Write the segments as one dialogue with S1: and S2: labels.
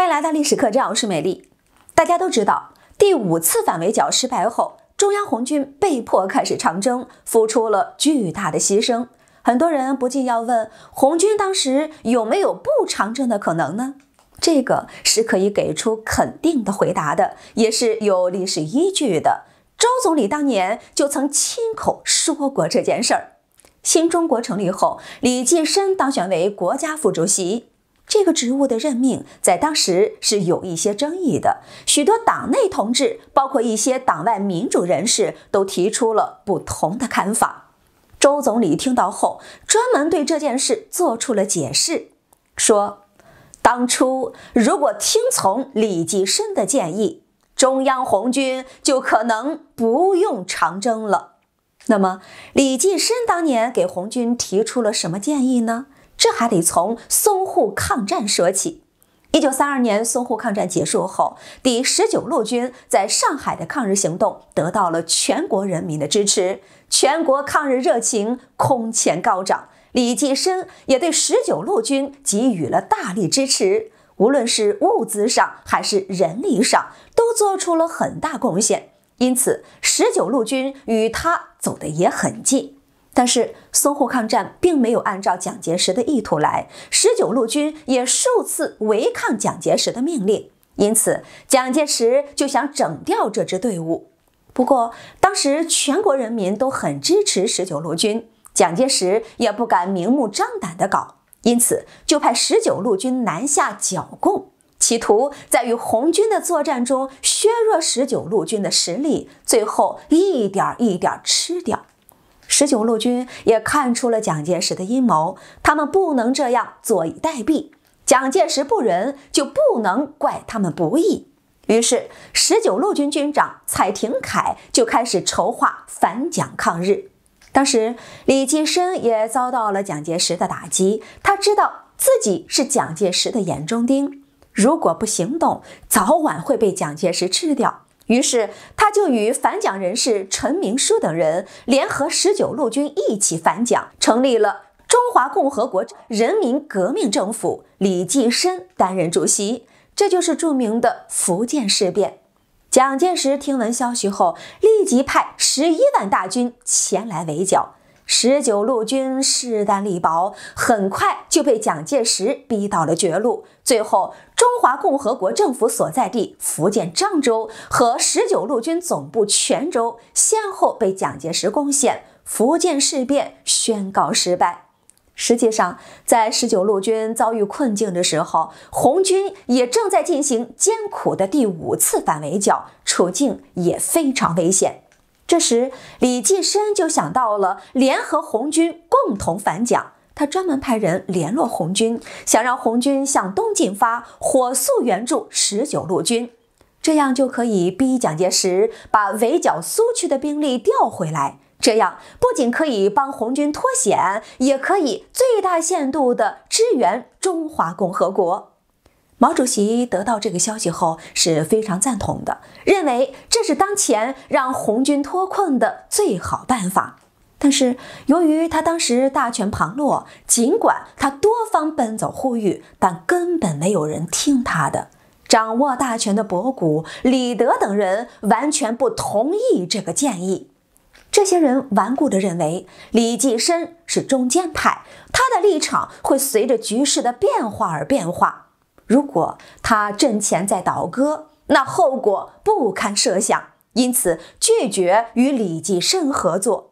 S1: 欢迎来到历史课，我是美丽。大家都知道，第五次反围剿失败后，中央红军被迫开始长征，付出了巨大的牺牲。很多人不禁要问：红军当时有没有不长征的可能呢？这个是可以给出肯定的回答的，也是有历史依据的。周总理当年就曾亲口说过这件事儿。新中国成立后，李济深当选为国家副主席。这个职务的任命在当时是有一些争议的，许多党内同志，包括一些党外民主人士，都提出了不同的看法。周总理听到后，专门对这件事做出了解释，说：“当初如果听从李济深的建议，中央红军就可能不用长征了。”那么，李济深当年给红军提出了什么建议呢？这还得从淞沪抗战说起。一九三二年淞沪抗战结束后，第十九路军在上海的抗日行动得到了全国人民的支持，全国抗日热情空前高涨。李济深也对十九路军给予了大力支持，无论是物资上还是人力上，都做出了很大贡献。因此，十九路军与他走得也很近。但是淞沪抗战并没有按照蒋介石的意图来，十九路军也数次违抗蒋介石的命令，因此蒋介石就想整掉这支队伍。不过当时全国人民都很支持十九路军，蒋介石也不敢明目张胆的搞，因此就派十九路军南下剿共，企图在与红军的作战中削弱十九路军的实力，最后一点一点吃掉。十九路军也看出了蒋介石的阴谋，他们不能这样坐以待毙。蒋介石不仁，就不能怪他们不义。于是，十九路军军长蔡廷锴就开始筹划反蒋抗日。当时，李济深也遭到了蒋介石的打击，他知道自己是蒋介石的眼中钉，如果不行动，早晚会被蒋介石吃掉。于是，他就与反蒋人士陈明书等人联合十九路军一起反蒋，成立了中华共和国人民革命政府，李济深担任主席。这就是著名的福建事变。蒋介石听闻消息后，立即派十一万大军前来围剿。十九路军势单力薄，很快就被蒋介石逼到了绝路，最后。中华共和国政府所在地福建漳州和十九路军总部泉州先后被蒋介石攻陷，福建事变宣告失败。实际上，在十九路军遭遇困境的时候，红军也正在进行艰苦的第五次反围剿，处境也非常危险。这时，李济深就想到了联合红军，共同反蒋。他专门派人联络红军，想让红军向东进发，火速援助十九路军，这样就可以逼蒋介石把围剿苏区的兵力调回来。这样不仅可以帮红军脱险，也可以最大限度地支援中华共和国。毛主席得到这个消息后是非常赞同的，认为这是当前让红军脱困的最好办法。但是由于他当时大权旁落，尽管他多方奔走呼吁，但根本没有人听他的。掌握大权的博古、李德等人完全不同意这个建议。这些人顽固地认为李济深是中间派，他的立场会随着局势的变化而变化。如果他阵前在倒戈，那后果不堪设想，因此拒绝与李济深合作。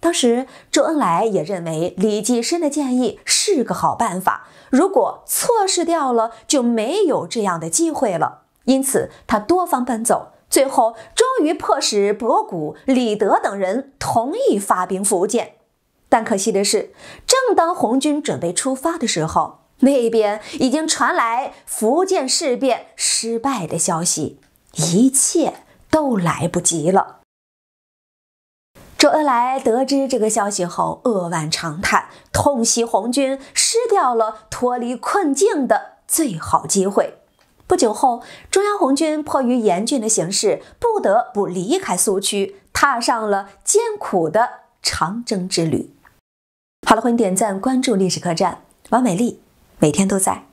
S1: 当时，周恩来也认为李济深的建议是个好办法。如果错失掉了，就没有这样的机会了。因此，他多方奔走，最后终于迫使博古、李德等人同意发兵福建。但可惜的是，正当红军准备出发的时候，那边已经传来福建事变失败的消息，一切都来不及了。周恩来得知这个消息后，扼腕长叹，痛惜红军失掉了脱离困境的最好机会。不久后，中央红军迫于严峻的形势，不得不离开苏区，踏上了艰苦的长征之旅。好了，欢迎点赞关注历史客栈，王美丽每天都在。